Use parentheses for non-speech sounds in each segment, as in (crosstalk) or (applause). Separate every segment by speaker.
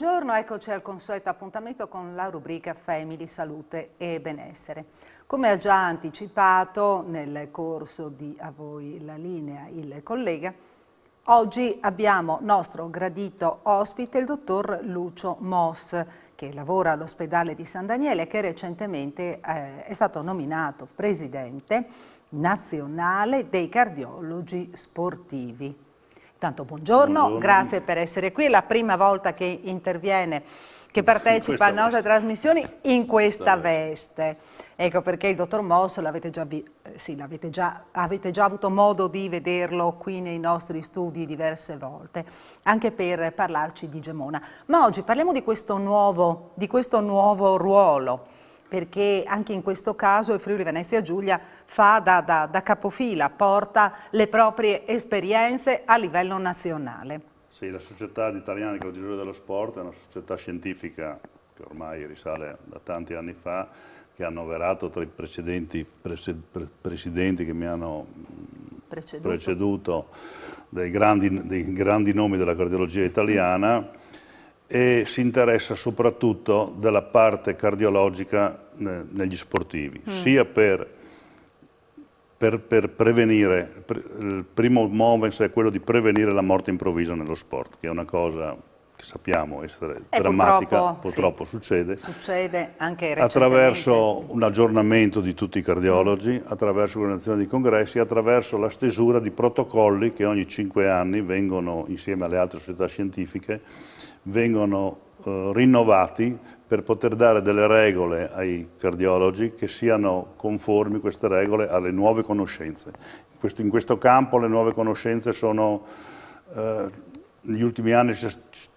Speaker 1: Buongiorno, eccoci al consueto appuntamento con la rubrica Family, Salute e Benessere. Come ha già anticipato nel corso di A voi la linea il collega, oggi abbiamo nostro gradito ospite il dottor Lucio Moss, che lavora all'ospedale di San Daniele e che recentemente eh, è stato nominato presidente nazionale dei cardiologi sportivi. Tanto buongiorno, buongiorno, grazie per essere qui, è la prima volta che interviene, che partecipa alla nostra veste. trasmissione in questa veste. Ecco perché il dottor Moss l'avete già, eh, sì, già, avete già avuto modo di vederlo qui nei nostri studi diverse volte, anche per parlarci di Gemona. Ma oggi parliamo di questo nuovo, di questo nuovo ruolo perché anche in questo caso il Friuli Venezia Giulia fa da, da, da capofila, porta le proprie esperienze a livello nazionale.
Speaker 2: Sì, la Società Italiana di Claudigione dello Sport è una società scientifica che ormai risale da tanti anni fa, che ha annoverato tra i precedenti prese, pre, presidenti che mi hanno mm, preceduto, preceduto dei, grandi, dei grandi nomi della cardiologia italiana e si interessa soprattutto della parte cardiologica eh, negli sportivi, mm. sia per, per, per, prevenire, il primo muovense è quello di prevenire la morte improvvisa nello sport, che è una cosa che sappiamo essere e eh, drammatica, purtroppo, purtroppo sì, succede,
Speaker 1: succede attraverso
Speaker 2: un aggiornamento di tutti i cardiologi, mm. attraverso l'organizzazione di congressi, attraverso la stesura di protocolli che ogni cinque anni vengono insieme alle altre società scientifiche vengono eh, rinnovati per poter dare delle regole ai cardiologi che siano conformi queste regole alle nuove conoscenze. In questo, in questo campo le nuove conoscenze sono... Eh, negli ultimi anni si è,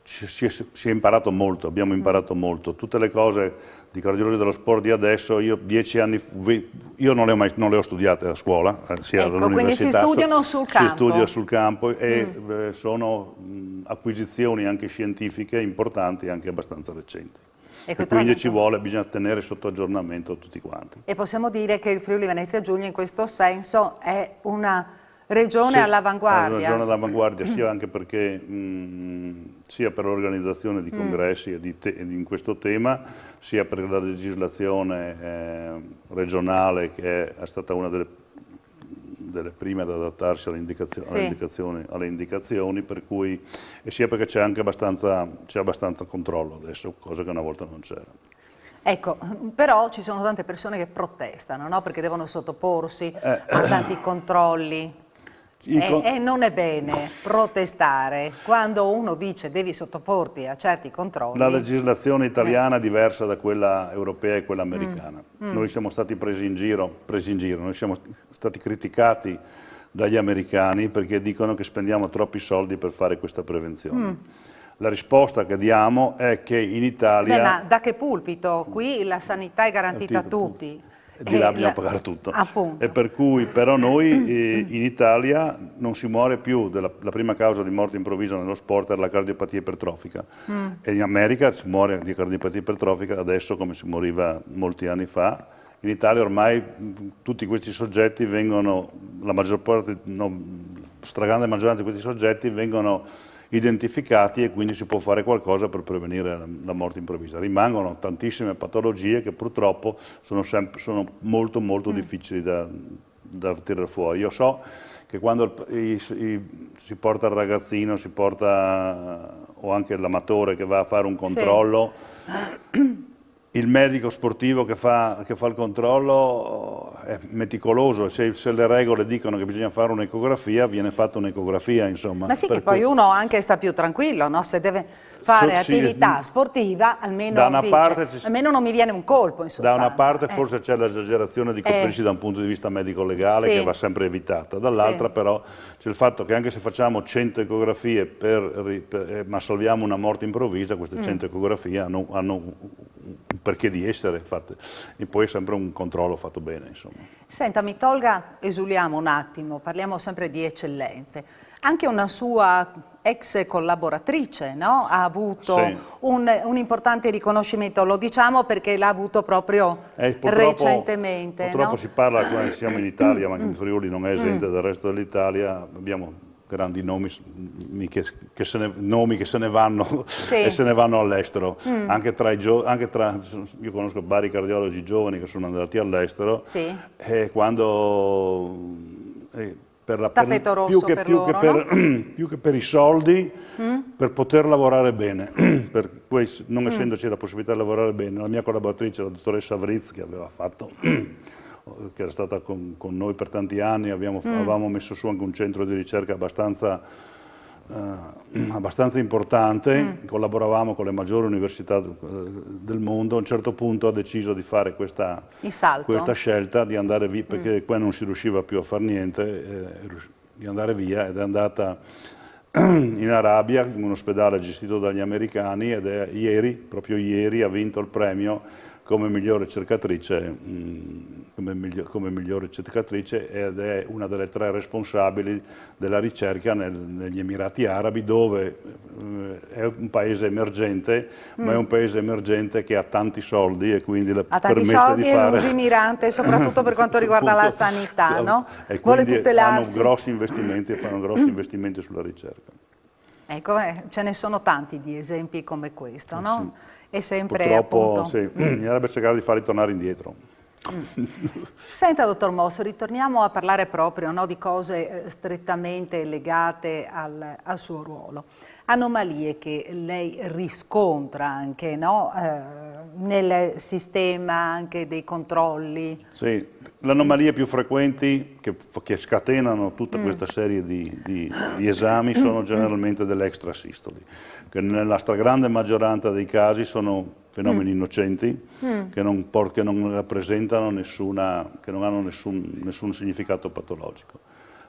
Speaker 2: si, è, si è, imparato molto, abbiamo imparato molto. Tutte le cose di cardiologia dello sport di adesso, io dieci anni, io non le ho, mai, non le ho studiate a scuola, eh, sia ecco, quindi si studiano sul campo. Si studia sul campo e mm. Eh, sono acquisizioni anche scientifiche importanti, e anche abbastanza recenti.
Speaker 1: Ecco, e quindi ci
Speaker 2: vuole, bisogna tenere sotto aggiornamento tutti quanti.
Speaker 1: E possiamo dire che il Friuli Venezia Giulia in questo senso è una regione sì, all'avanguardia. Regione all'avanguardia, sia mm.
Speaker 2: anche perché mh, mm, sia per l'organizzazione di mm. congressi mm. e, di e in questo tema, sia per la legislazione eh, regionale che è stata una delle delle prime ad adattarsi alle indicazioni, sì. alle indicazioni, alle indicazioni cui, e sia perché c'è anche abbastanza, abbastanza, controllo adesso, cosa che una volta non c'era.
Speaker 1: Ecco, però ci sono tante persone che protestano, no? perché devono sottoporsi
Speaker 2: eh. a tanti
Speaker 1: controlli. Eh, con... E, eh, e, non è bene protestare quando uno dice devi sottoporti a certi controlli. La
Speaker 2: legislazione italiana è eh. diversa da quella europea e quella mm. americana. Mm. Mm. Noi siamo stati presi in giro, presi in giro, noi siamo stati criticati dagli americani perché dicono che spendiamo troppi soldi per fare questa prevenzione. Mm. La risposta che diamo è che in Italia... Beh, ma
Speaker 1: da che pulpito? Qui la sanità è garantita a tutti
Speaker 2: di là eh, bisogna pagare tutto. Appunto. E per cui però noi eh, in Italia non si muore più, della, la prima causa di morte improvvisa nello sport era la cardiopatia ipertrofica mm. e in America si muore di cardiopatia ipertrofica adesso come si moriva molti anni fa. In Italia ormai tutti questi soggetti vengono, la maggior parte, no, stragrande maggioranza di questi soggetti vengono identificati e quindi si può fare qualcosa per prevenire la morte improvvisa. Rimangono tantissime patologie che purtroppo sono, sempre, sono molto molto mm. difficili da, da tirare fuori. Io so che quando il, i, i, si porta il ragazzino, si porta o anche l'amatore che va a fare un controllo, sì. il medico sportivo che fa, che fa il controllo è meticoloso, se, se, le regole dicono che bisogna fare un'ecografia, viene fatta un'ecografia, insomma. Ma sì, che poi cui... uno
Speaker 1: anche sta più tranquillo, no? se deve fare so, sì, attività mm, sportiva, almeno, dice, parte, almeno, non mi viene un colpo, Da una parte
Speaker 2: eh. forse c'è l'esagerazione di coprirsi eh. da un punto di vista medico-legale sì. che va sempre evitata, dall'altra sì. però c'è il fatto che anche se facciamo 100 ecografie per, per, eh, ma salviamo una morte improvvisa, queste 100 mm. ecografie hanno, hanno perché di essere, fatte. e poi è sempre un controllo fatto bene. Insomma.
Speaker 1: Senta, mi tolga, esuliamo un attimo, parliamo sempre di eccellenze. Anche una sua ex collaboratrice no? ha avuto sì. un, un, importante riconoscimento, lo diciamo perché l'ha avuto proprio
Speaker 2: eh, purtroppo, recentemente. Purtroppo no? si parla, quando siamo in Italia, ma anche mm, in mm. Friuli non è esente mm. dal resto dell'Italia, abbiamo grandi nomi che, che se ne, nomi che se ne vanno, sì. (laughs) vanno all'estero. Mm. Anche, anche, tra io conosco vari cardiologi giovani che sono andati all'estero sì. e quando... E, per la, Tappeto per, più, che, per più, loro, che per, no? (clears throat) più che per i soldi, mm? per poter lavorare bene, (clears throat) per cui non mm. essendoci mm. la possibilità di lavorare bene. La mia collaboratrice, la dottoressa Vritz, che aveva fatto (clears throat) che era stata con, con noi per tanti anni, abbiamo, mm. avevamo messo su anche un centro di ricerca abbastanza, eh, abbastanza importante, mm. collaboravamo con le maggiori università del mondo, a un certo punto ha deciso di fare questa, questa scelta, di andare via, mm. perché mm. qua non si riusciva più a fare niente, eh, di andare via ed è andata (clears throat) in Arabia, in un ospedale gestito dagli americani ed è ieri, proprio ieri, ha vinto il premio come migliore cercatrice, mm, come migliore, come migliore cercatrice ed è una delle tre responsabili della ricerca nel, negli Emirati Arabi dove eh, è un paese emergente, mm. ma è mm. un paese emergente che ha tanti soldi e quindi le ha tanti soldi e fare...
Speaker 1: (coughs) soprattutto per quanto riguarda la sanità, no? E Vuole tutelarsi. Hanno grossi
Speaker 2: investimenti fanno grossi (coughs) investimenti sulla ricerca.
Speaker 1: Ecco, eh, ce ne sono tanti di esempi come questo, eh, no? Sì è sempre Purtroppo, appunto... sì, bisognerebbe
Speaker 2: (clears throat) cercare di farli tornare indietro.
Speaker 1: Mm. Senta, dottor Mosso, ritorniamo a parlare proprio no, di cose eh, strettamente legate al, al, suo ruolo. Anomalie che lei riscontra anche no, eh, nel sistema anche dei controlli?
Speaker 2: Sì, le anomalie più frequenti che, che scatenano tutta mm. questa serie di, di, di esami sono (coughs) generalmente delle extrasistoli, che nella stragrande maggioranza dei casi sono fenomeni mm. innocenti mm. Che, non, che, non, rappresentano nessuna, che non hanno nessun, nessun significato patologico.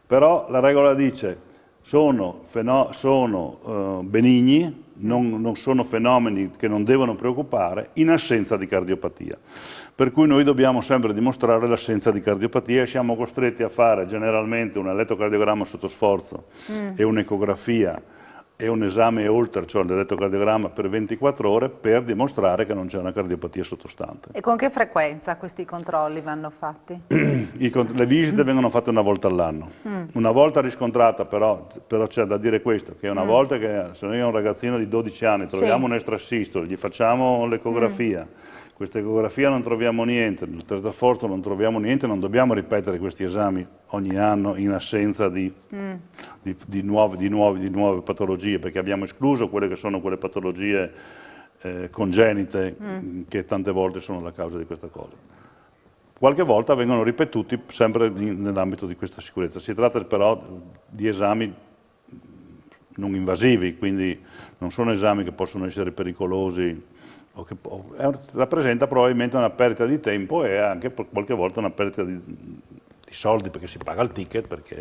Speaker 2: Però la regola dice sono, sono eh, benigni, non, non, sono fenomeni che non devono preoccupare in assenza di cardiopatia. Per cui noi dobbiamo sempre dimostrare l'assenza di cardiopatia e siamo costretti a fare generalmente un elettrocardiogramma sotto sforzo mm. e un'ecografia e un esame oltre, cioè l'elettrocardiogramma, per 24 ore per dimostrare che non c'è una cardiopatia sottostante.
Speaker 1: E con che frequenza questi controlli vanno fatti? (clears throat)
Speaker 2: le visite vengono fatte una volta all'anno. Mm. Una volta riscontrata però, però c'è da dire questo, che una mm. volta che se noi a un ragazzino di 12 anni troviamo sì. un estrassisto, gli facciamo l'ecografia, mm questa ecografia non troviamo niente, nel test d'afforto non troviamo niente, non dobbiamo ripetere questi esami ogni anno in assenza di, mm. di, di, nuove, nuove, di, nuove, patologie, perché abbiamo escluso quelle che sono quelle patologie eh, congenite mm. mm che tante volte sono la causa di questa cosa. Qualche volta vengono ripetuti sempre nell'ambito di questa sicurezza. Si tratta però di esami non invasivi, quindi non sono esami che possono essere pericolosi o che, o, rappresenta probabilmente una perdita di tempo e anche qualche volta una perdita di, di soldi perché si paga il ticket, perché,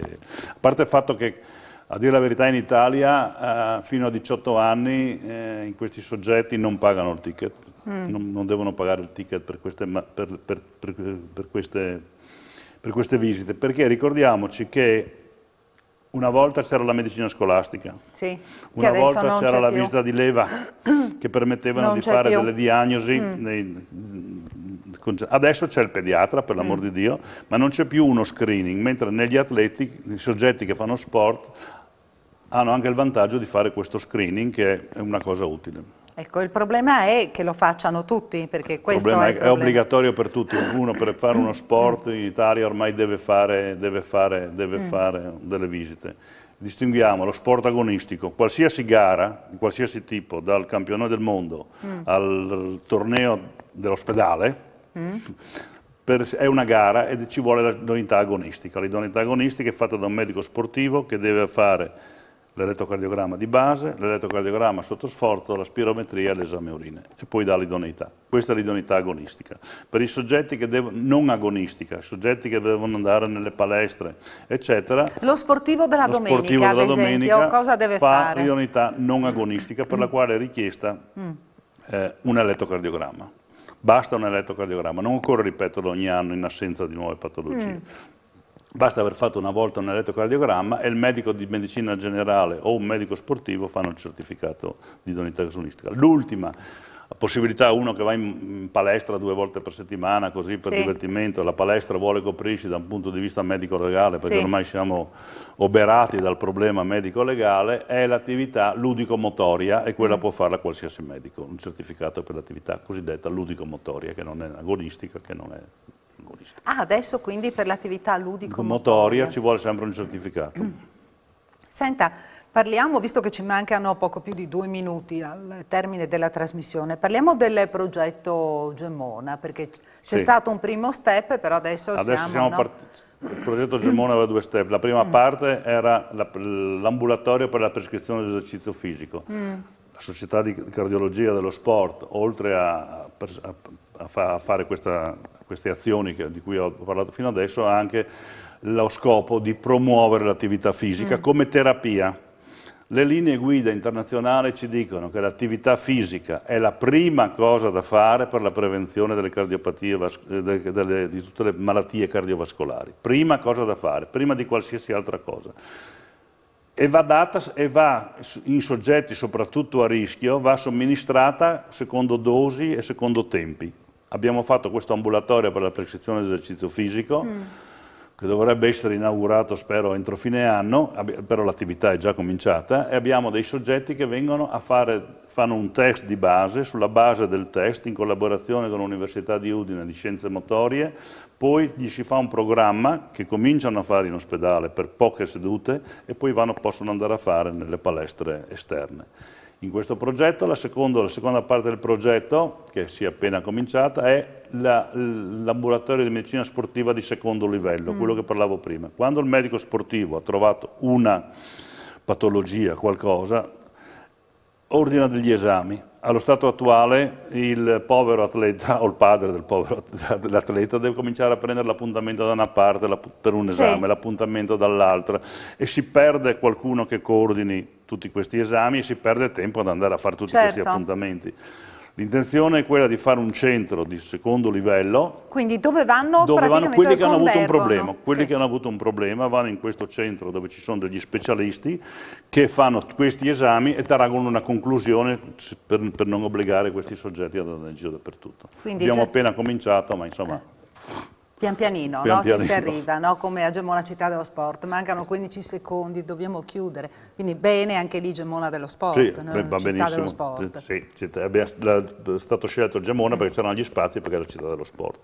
Speaker 2: a parte il fatto che a dire la verità in Italia eh, fino a 18 anni eh, questi soggetti non pagano il ticket, mm. non, non, devono pagare il ticket per queste, per, per, per, queste, per queste visite, perché ricordiamoci che una volta c'era la medicina scolastica, sì, una volta c'era la visita di leva (clears throat) che permettevano non di fare più. delle diagnosi. Mm. Nei, adesso c'è il pediatra, per l'amor mm. di Dio, ma non c'è più uno screening, mentre negli atleti, i soggetti che fanno sport, hanno anche il vantaggio di fare questo screening, che è una cosa utile.
Speaker 1: Ecco, il problema è che lo facciano tutti, perché questo è, è, è, obbligatorio
Speaker 2: per tutti. Uno per fare uno (coughs) sport in Italia ormai deve fare, deve fare, deve mm. fare delle visite distinguiamo lo sport agonistico, qualsiasi gara di qualsiasi tipo, dal campionato del mondo mm. al torneo dell'ospedale, mm. è una gara e ci vuole l'idoneità agonistica. L'idoneità agonistica è fatta da un medico sportivo che deve fare l'elettrocardiogramma di base, l'elettrocardiogramma sotto sforzo, la spirometria e l'esame urine e poi dà l'idoneità. Questa è l'idoneità agonistica. Per i soggetti che devono, non agonistica, soggetti che devono andare nelle palestre, eccetera.
Speaker 1: Lo sportivo della lo domenica, sportivo della esempio, domenica cosa deve fa fare?
Speaker 2: l'idoneità non agonistica per la mm. quale è richiesta mm. eh, un elettrocardiogramma. Basta un elettrocardiogramma, non occorre ripeterlo ogni anno in assenza di nuove patologie. Mm. Basta aver fatto una volta un elettrocardiogramma e il medico di medicina generale o un medico sportivo fanno il certificato di donità agonistica. L'ultima possibilità, uno che va in palestra due volte per settimana così per sì. divertimento, la palestra vuole coprirsi da un punto di vista medico-legale perché sì. ormai siamo oberati dal problema medico-legale, è l'attività ludico-motoria e quella mm. può farla qualsiasi medico, un certificato per l'attività cosiddetta ludico-motoria che non è agonistica, che non è
Speaker 1: angolista. Ah, adesso quindi per l'attività ludico-motoria ci
Speaker 2: vuole sempre un certificato. (clears throat)
Speaker 1: Senta, parliamo, visto che ci mancano poco più di due minuti al termine della trasmissione, parliamo del progetto Gemona, perché c'è sì. stato un primo step, però adesso, adesso siamo... siamo
Speaker 2: no? Il progetto Gemona aveva due step. La prima mm. parte era l'ambulatorio per la prescrizione di esercizio fisico. Mm società di cardiologia dello sport, oltre a, a, a, fare questa, queste azioni che, di cui ho parlato fino adesso, ha anche lo scopo di promuovere l'attività fisica mm. come terapia. Le linee guida internazionali ci dicono che l'attività fisica è la prima cosa da fare per la prevenzione delle cardiopatie, delle, delle, di tutte le malattie cardiovascolari. Prima cosa da fare, prima di qualsiasi altra cosa e va, data, e va in soggetti soprattutto a rischio, va somministrata secondo dosi e secondo tempi. Abbiamo fatto questo ambulatorio per la prescrizione dell'esercizio fisico. Mm che dovrebbe essere inaugurato spero entro fine anno, però l'attività è già cominciata e abbiamo dei soggetti che vengono a fare, fanno un test di base, sulla base del test in collaborazione con l'Università di Udine di Scienze Motorie, poi gli si fa un programma che cominciano a fare in ospedale per poche sedute e poi vanno, possono andare a fare nelle palestre esterne in questo progetto. La seconda, la seconda parte del progetto, che si è appena cominciata, è la, il laboratorio di medicina sportiva di secondo livello, mm. quello che parlavo prima. Quando il medico sportivo ha trovato una patologia, qualcosa, ordina degli esami. Allo stato attuale il povero atleta o il padre del povero atleta deve cominciare a prendere l'appuntamento da una parte per un esame, sì. l'appuntamento dall'altra e si perde qualcuno che coordini tutti questi esami e si perde tempo ad andare a fare tutti certo. questi appuntamenti. L'intenzione è quella di fare un centro di secondo livello.
Speaker 1: Quindi dove vanno, dove vanno quelli che hanno avuto un problema.
Speaker 2: Quelli sì. che hanno avuto un problema vanno in questo centro dove ci sono degli specialisti che fanno questi esami e traggono una conclusione per, per non obbligare questi soggetti ad andare in giro dappertutto.
Speaker 1: Quindi Abbiamo appena
Speaker 2: cominciato, ma insomma... Eh.
Speaker 1: Pian pianino, Pian no? pianino. ci si arriva, no? come a Gemona Città dello Sport, mancano 15 secondi, dobbiamo chiudere, quindi bene anche lì Gemona dello Sport, sì, no? va Città dello Sport.
Speaker 2: Sì, è stato scelto Gemona perché c'erano gli spazi perché è la Città dello Sport.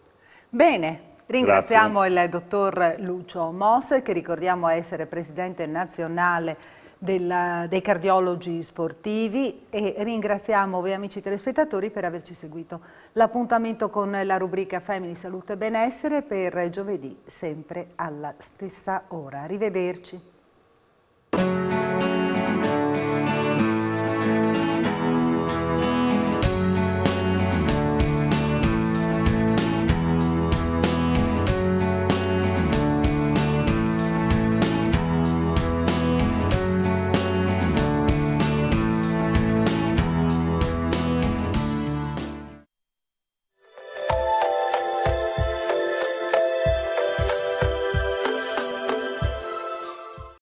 Speaker 1: Bene, ringraziamo Grazie. il dottor Lucio Mosse che ricordiamo essere presidente nazionale della, dei cardiologi sportivi e ringraziamo voi amici telespettatori per averci seguito. L'appuntamento con la rubrica Family Salute e Benessere per giovedì sempre alla stessa ora. Arrivederci.